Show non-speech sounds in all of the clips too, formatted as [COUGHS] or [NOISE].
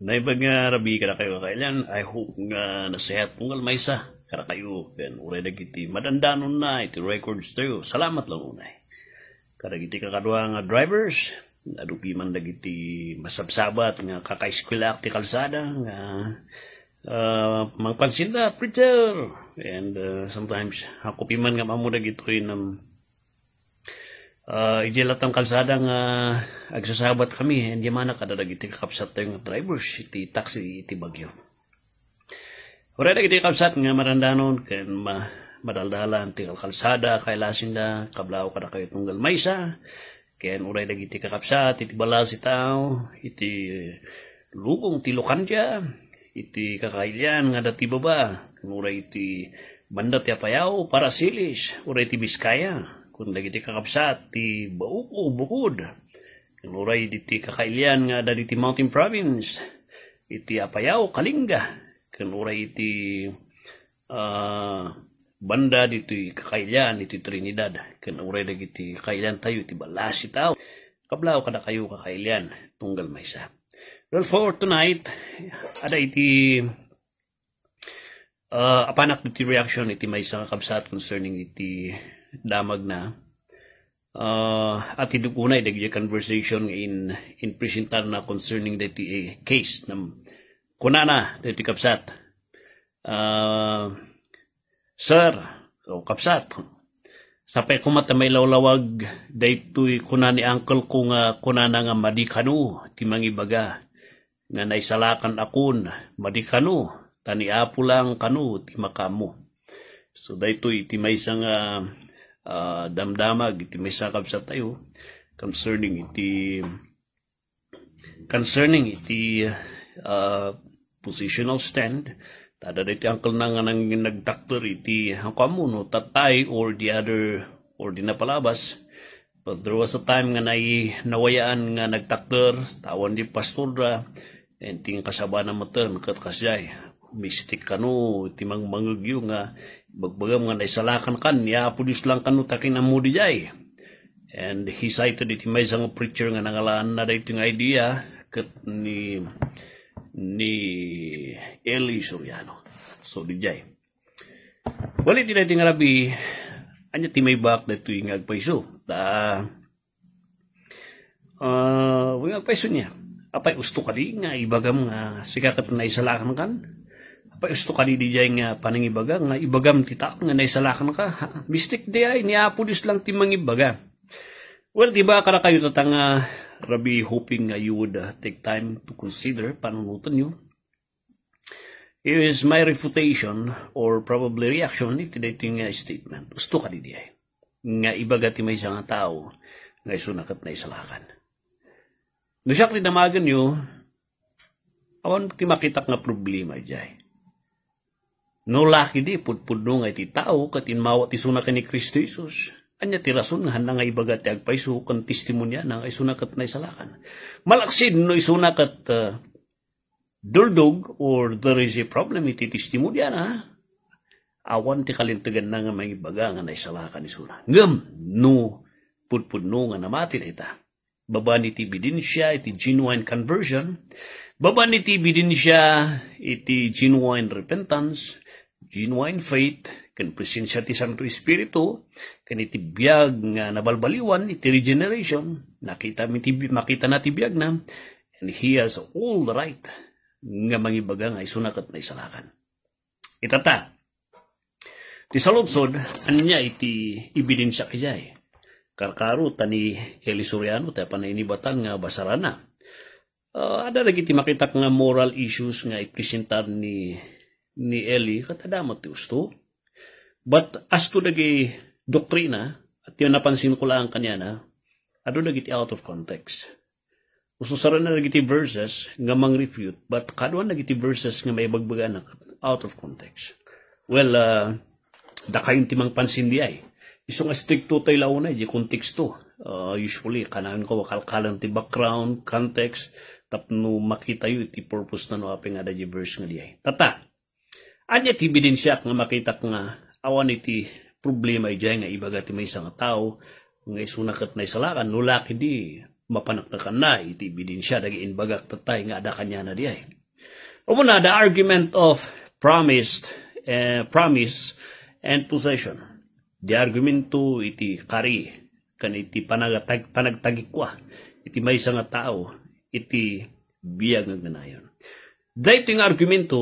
Naibag nga rabi ka na kayo kailan. I hope nga nasihat mong almaysa. Kara kayo. Kan uray na kiti. Madandanon na. Iti records tayo. Salamat lang unay. Eh. Kara kiti kakadwa nga drivers. Adupi man dagiti masabsabat nga kakaiskwila ti kalsada nga uh, magpansin na preacher and uh, sometimes ako piman nga mamudag ito ng uh, ah, igilat ang kalsada nga uh, agsasabat kami hindi man nakadarag iti kakapsat tayo nga drivers iti taxi iti bagyo Ura na iti kakapsat nga marandanon kan ma madaldalan ti kalsada kay lasin kablao kablaw kada kayo itong galmaysa ken uray dagiti kakapsat iti balas itaw iti lugong ti Lucandya iti kakailan nga dati baba uray iti banda ti apayaw para silis uray iti Biskaya kun dagiti kakabsat ti bauko bukod kanuray diti kakailan nga da diti Mountain Province iti Apayaw Kalinga kanuray iti uh, banda diti kakailan iti Trinidad kanuray dagiti kakailan tayo iti Balasi tao kablao kada kayo kakailan tunggal maysa Well, for tonight, ada iti uh, apanak iti reaction iti maysa isang kabsat concerning iti damag na uh, at hindi po na idagya conversation in in presentan na concerning the TA case na kuna na dito kapsat uh, sir o kapsat sa pe kumata may lawlawag daytoy kuna ni uncle ko nga kuna na nga madikano ti mangibaga nga naisalakan akon madikano tani apo lang kano ti makamo so daytoy ti may nga uh, uh, damdamag iti may sakab sa tayo concerning iti concerning iti uh, positional stand tada iti angkel na nga nang nagdaktor iti hakamuno tatay or the other or di napalabas but there was a time nga nai nawayaan nga nagdaktor tawon di pastor and ting kasaba na matan kat kasyay mistik kanu timang mangmangagyo nga Bagbaga mga naisalakan kan, ya apudis lang kanu takin amu di jay. And he cited it, may isang preacher nga nangalaan na dito ng idea kat ni ni Eli Soriano. So di jay. Walit di natin nga rabi, anya timay bak na ito yung agpaiso. Ta, uh, ah, yung agpaiso niya. Apay, usto ka di nga, ibagam nga, sikakat na isalakan kan paisto ka di jay nga panangibaga nga ibagam ti tao nga naisalakan ka bistik di ay niapudis lang ti mangibaga well di ba kara kayo tatanga rabi hoping nga you would uh, take time to consider panunutan nyo here is my refutation or probably reaction iti dating uh, statement gusto ka di ay nga ibaga ti may isang tao nga isunakat na isalakan no siya tinamagan nyo awan ti makita nga problema jay No laki di, pudpudno nga iti tao, katinmawa ti suna ka ni Kristo Isus. Anya ti rason nga hanang nga ibaga ti agpaiso kan testimonya na isuna kat na isalakan. Malaksid no isuna kat uh, duldog or there is a problem iti testimonya na awan ti kalintagan na nga may ibaga nga na isalakan isuna. Ngam, no, pudpudno nga namati na ita. Baba ni ti bidensya, iti genuine conversion. Baba ni ti bidensya, iti genuine repentance genuine faith, kan presensya ti Santo Espiritu, kan iti biyag nga nabalbaliwan, iti regeneration, nakita, iti, makita na ti biyag na, and he has all the right nga mangibaga nga isunakat na isalakan. Itata, ti saludsod, anya iti ibidensya kaya eh. Karkaro, tani Elisuriano, tayo panainibatan nga basarana. Uh, ada lagi ti makita nga moral issues nga ipresentar ni ni Eli, katadamot ti usto. But as to nagi doktrina, at yun napansin ko lang kanya na, ado nagiti out of context. Ususaran na nagiti verses nga mang refute, but kaduan nagiti verses nga may na out of context. Well, uh, da kayong timang pansin di ay. Isong stricto tayo launa, di konteksto. Uh, usually, kanahan ko wakalkalan ti background, context, tapno makita yu iti purpose na no nga ada di verse nga di ay. Tata, Anya ti ebidensya nga makita nga awan iti problema ijay nga ibagat ti may isang tao nga isunakat na isalakan nulak kidi mapanaknakan na iti ebidensya dagi inbagak tatay nga ada kanya na diay. Umo na the argument of promised uh, promise and possession. Di to iti kari kan iti panagatag panagtagikwa iti may isang tao iti biyag nagnanayon. Dahil ito yung argumento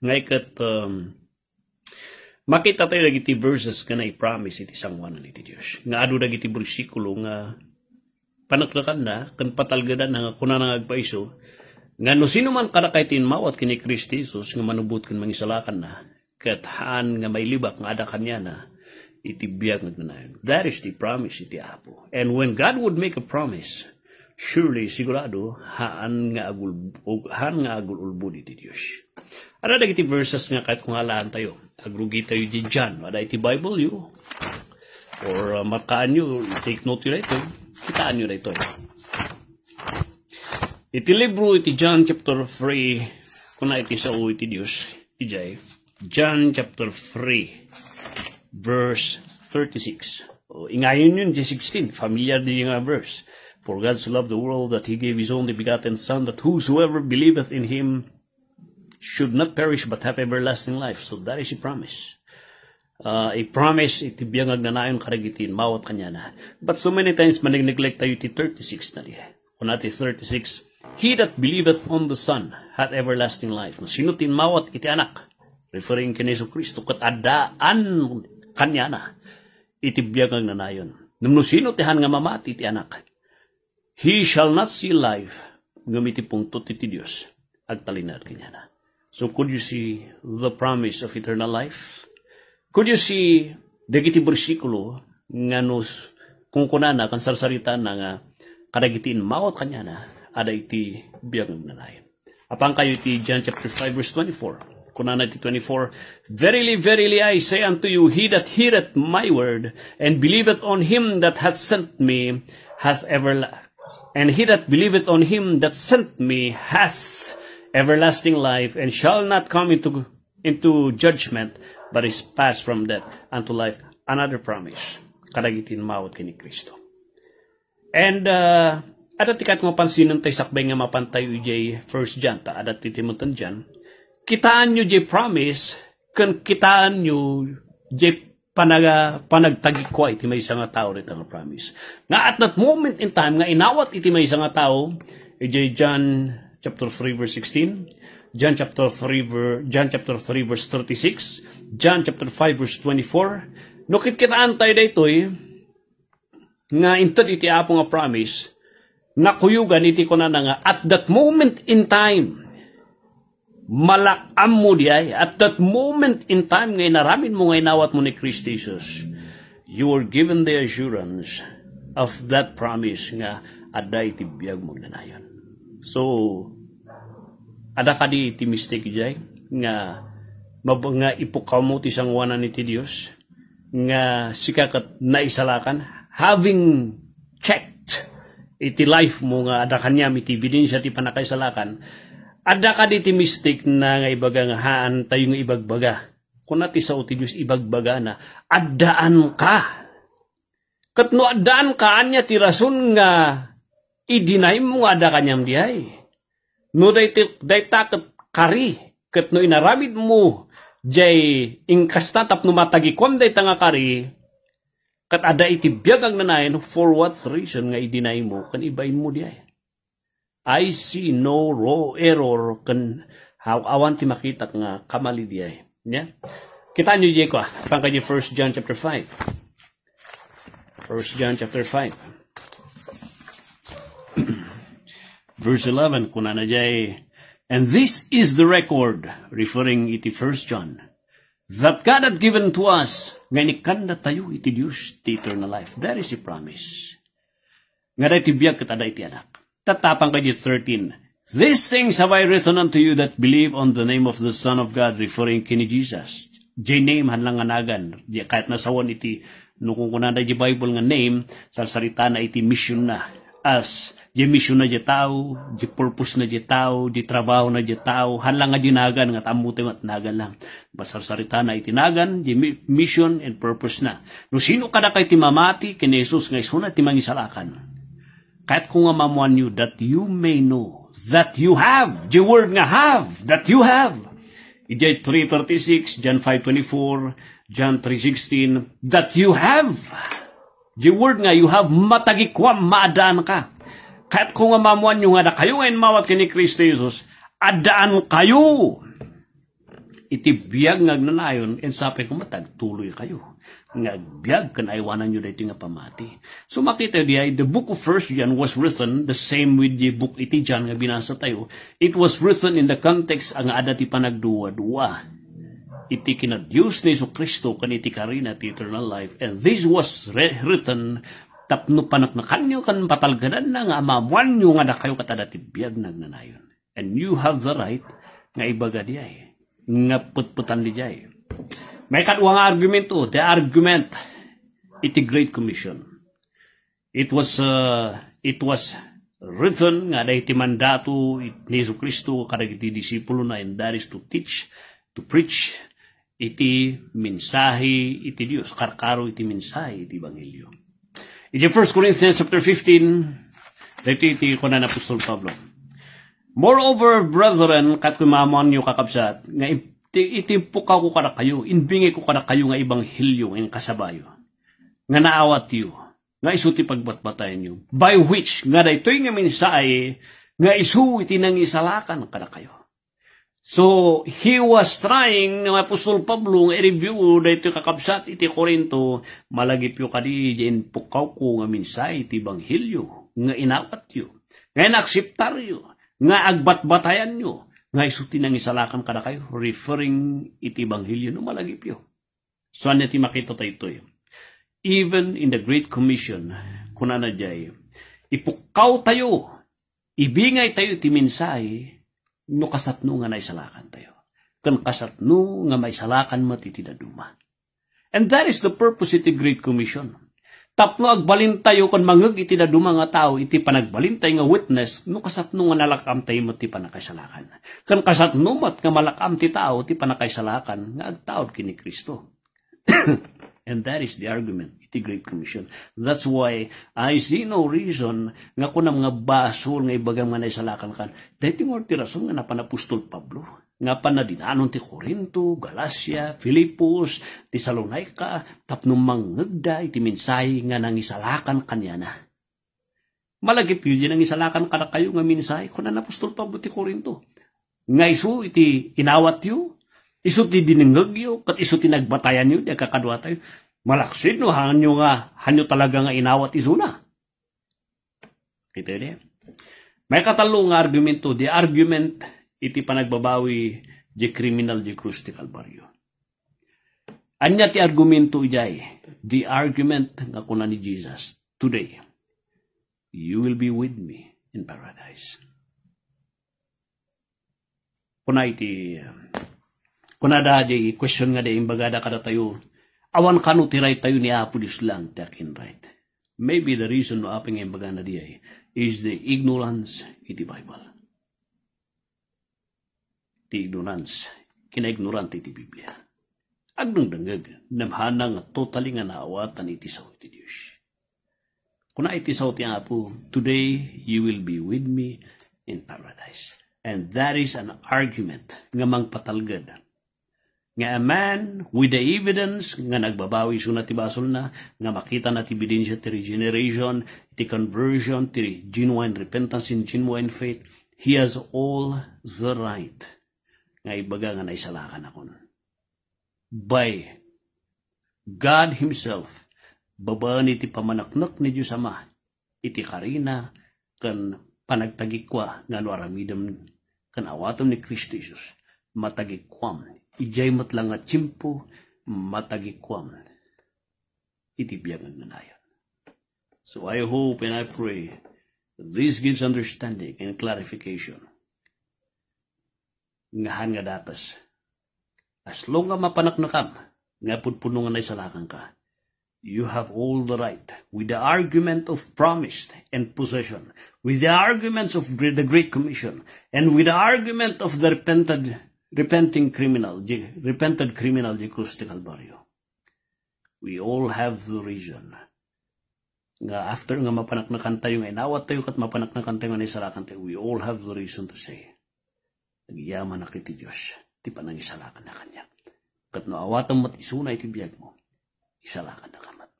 Ngaykat um, makita tayo dagiti verses nga naipromise iti sangwanan iti Dios. Nga adu dagiti bersikulo nga panaknakan na kan patalgadan nga nga agpaiso nga no sino man kada kay tinmawat kini Kristi Jesus nga manubot kan mangisalakan na ket haan nga may libak nga ada kanya na iti biyag nagnanayon. That is the promise iti Apo. And when God would make a promise, surely sigurado haan nga agul haan nga agul ulbud iti Dios. Ara dagiti verses nga kahit kung halaan tayo. Agrugi tayo din dyan. Wala iti Bible you. Or uh, markaan nyo, take note yun ito. Kitaan nyo right. ito. Iti libro, iti John chapter 3, kuna iti sa iti Diyos, ijay. John chapter 3, verse 36. O, ingayon yun, 16. Familiar din yung verse. For God so loved the world that He gave His only begotten Son, that whosoever believeth in Him should not perish but have everlasting life. So that is a promise. Uh, a promise iti biyang agnanayon karagitin, mawat kanya na. But so many times manineglect tayo iti 36 na diya. Kung nati 36, He that believeth on the Son hath everlasting life. Sino tinmawat iti anak? Referring kini Yesu Kristo kat adaan kanya na iti biyang agnanayon. Nung sino tihan nga mamati iti anak? He shall not see life, ngamiti pungtot iti Diyos, agtalinar kanya na. So could you see the promise of eternal life? Could you see dagiti bersikulo nga nos kunana kan sarsarita na nga kadagitin maot kanya na ada iti biyag ng nanayan. Apang kayo iti John chapter 5 verse 24. Kunana iti 24, Verily, verily, I say unto you, He that heareth my word, and believeth on him that hath sent me, hath everlasting. And he that believeth on him that sent me hath everlasting life, and shall not come into, into judgment, but is passed from death unto life. Another promise. Kadagitin mawat kini Kristo. And uh, ada tikat mo pansin ng sakbay nga mapantay ujay first jan ta ada titimutan John. Kitaan nyo jay promise kan kitaan nyo jay panaga panagtagikway iti may isang tao rit ang promise. Nga at that moment in time nga inawat iti may isang tao ijay eh, jan chapter 3 verse 16, John chapter 3 verse John chapter 3 verse 36, John chapter 5 verse 24. No kitkitaan tayo daytoy nga inted iti apo nga promise na kuyugan iti ko na nga at that moment in time malakam mo di ay at that moment in time ngay naramin mo ngay nawat mo ni Christ Jesus you were given the assurance of that promise nga aday ti biag mo nanayon So, ada ka di iti mistake jay nga mab nga ipukamu ti sangwana ni ti Dios nga sikakat naisalakan having checked iti life mo nga ada kanya iti ebidensya ti panakaisalakan ada ka di ti mistake na nga ibaga nga haan tayo nga ibagbaga kuna ti sao ti Dios ibagbaga na addaan ka katno addaan ka anya ti rason nga i-deny mo nga da kanyam diay. No day, day takap kari, kat no inaramid mo, jay ingkastatap no matagikwam day tanga kari, kat ada itibiyag ang nanayan, for what reason nga i-deny mo, kan ibay mo diay. I see no raw error kan how awan ti makita nga kamali diay. Yeah? Kita nyo diay ko ah, pang 1 John chapter 5. 1 John chapter 5. verse 11, kuna na jay, And this is the record, referring iti 1 John, that God had given to us, nga nikanda tayo iti Diyos, ti eternal life. There is a promise. Nga da iti biyak kat iti anak. Tatapang kayo 13, These things have I written unto you that believe on the name of the Son of God, referring kini Jesus. J name hanlang anagan, kahit nasawan iti nukong kunada di Bible nga name, salsarita na iti mission na, as di mission na di tao, di purpose na di tao, di trabaho na di tao, hanlang nga ginagan nga tamutin at nagan lang. Basar sarita na itinagan, di mission and purpose na. No sino ka na kay timamati, kini Jesus nga isuna timangisalakan. Kahit kung nga mamuan you, that you may know, that you have, the word nga have, that you have. Ijay 3.36, John 5.24, John 3.16, that you have. The word nga, you have matagikwam, maadaan ka. Kaya't kung amamuan nyo nga na kayo ngayon mawat kini Kristo Jesus, adaan kayo. Itibiyag nga nanayon, and sabi ko matag, tuloy kayo. Ngagbyag kan aywanan nyo dito nga pamati. So makita diya, the book of 1 John was written, the same with the book iti John nga binasa tayo. It was written in the context ang ada ti panagduwa-duwa iti kinadius ni Kristo kan iti karina ti eternal life. And this was written tapno panak na kanyo kan patalganan na nga amamuan nyo nga na kayo katadatibiyag nagnanayon. And you have the right nga ibaga diya eh. Nga putputan diya eh. May kadwa nga argument to. The argument, it a great commission. It was, uh, it was written nga dahi mandato ni Jesu Kristo karagiti disipulo na and that is to teach, to preach, iti minsahi iti Dios karkaro iti minsahi iti Ebanghelyo. In 1 Corinthians chapter 15, dito iti ko na Apostol Pablo. Moreover, brethren, kat kumamon nyo kakabsat, nga itipuka ko kada kayo, inbingi ko kada kayo nga ibang hilyo, ng kasabayo, nga naawat yo, nga isuti pagbatbatayan nyo, by which, nga daytoy nga minsaay, nga isu itinang isalakan kada kayo. So, he was trying, ng Apostol Pablo, i-review na ito kakabsat iti Korinto, malagip yu kadi, diyan pukaw ko nga minsay, iti banghilyo, nga inawat yu, nga inaksiptar yu, nga agbatbatayan yu, nga isutin ang isalakan kada kayo, referring iti banghilyo, no malagip yu. So, ano iti makita tayo ito yu. Even in the Great Commission, kunana jay, ipukaw tayo, ibingay tayo ti minsay, no kasatno nga naisalakan tayo. Kan kasatno nga maisalakan matitidaduma. And that is the purpose iti Great Commission. Tapno agbalin tayo kan mangag iti daduma nga tao, iti panagbalintay nga witness, no kasatno nga nalakam tayo mo ti panakaisalakan. Kan kasatno mat nga malakam ti tao, ti panakaisalakan, nga agtaod kini Kristo. [COUGHS] And that is the argument the Great Commission. That's why I see no reason nga kunam mga basol nga ibagang nga naisalakan kan. Dahil tingo ti rason nga napanapustol Pablo nga panadinanon ti Corinto, Galacia, Filipos, Thessalonica, Salonica, tapno mangegda iti mensahe nga nangisalakan kanya na. Malagip yun ang isalakan kada kayo nga mensahe kung na napustol pa buti Corinto. Nga iso iti inawat yu, iso ti dinengag yu, kat iso ti nagbatayan yu, di kakadwa tayo. Malaksid no, hanyo nga, hanyo talaga nga inawat isuna. Kita yun eh? May katalong argumento, the argument iti panagbabawi di criminal di krus ti Kalbaryo. Anya ti argumento ijay, the argument nga kuna ni Jesus, today, you will be with me in paradise. Kuna iti, kuna da di question nga di imbagada kada tayo awan kanu tiray tayo ni Apulis lang takin right. Maybe the reason no aping imbaga na diya is the ignorance iti Bible. Ti ignorance, kinaignorante iti Biblia. Agnong danggag, namhanang totally nga naawatan iti sa iti Diyos. Kuna iti sa ti Apo, today you will be with me in paradise. And that is an argument nga mangpatalgad nga a man with the evidence nga nagbabawi na ti basol na nga makita na ti ti regeneration ti conversion ti genuine repentance and genuine faith he has all the right nga ibaga nga naisalakan akon by God himself babaan iti pamanaknak ni Diyos Ama iti karina kan panagtagikwa nga no aramidam kan awatom ni Kristo Jesus matagikwam ijay matlanga chimpo matagikwam itibiyagan nayon. So I hope and I pray this gives understanding and clarification. Ngahan nga dakas. As long nga kam, nga pudpunungan ay salakang ka, you have all the right with the argument of promise and possession, with the arguments of the Great Commission, and with the argument of the repented repenting criminal, G, repented criminal Jesus de Calvario. We all have the reason. Nga after nga mapanaknakan tayo, nga inawat tayo kat mapanaknakan tayo, nga naisalakan tayo, we all have the reason to say, nagyaman na kiti Diyos, ti panangisalakan na kanya. Kat naawatan mat isunay ti biyag mo, isalakan na kamat.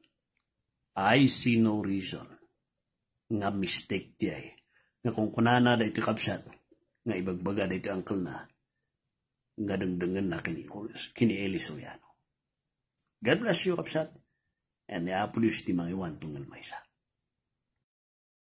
I see no reason nga mistake di Nga kung kunana da iti kapsat, nga ibagbaga da iti angkel na, gadangdangan na kini, kini Eli Soriano. God bless you, Kapsat, and the Apolis Timang Iwan Tungal Maysa.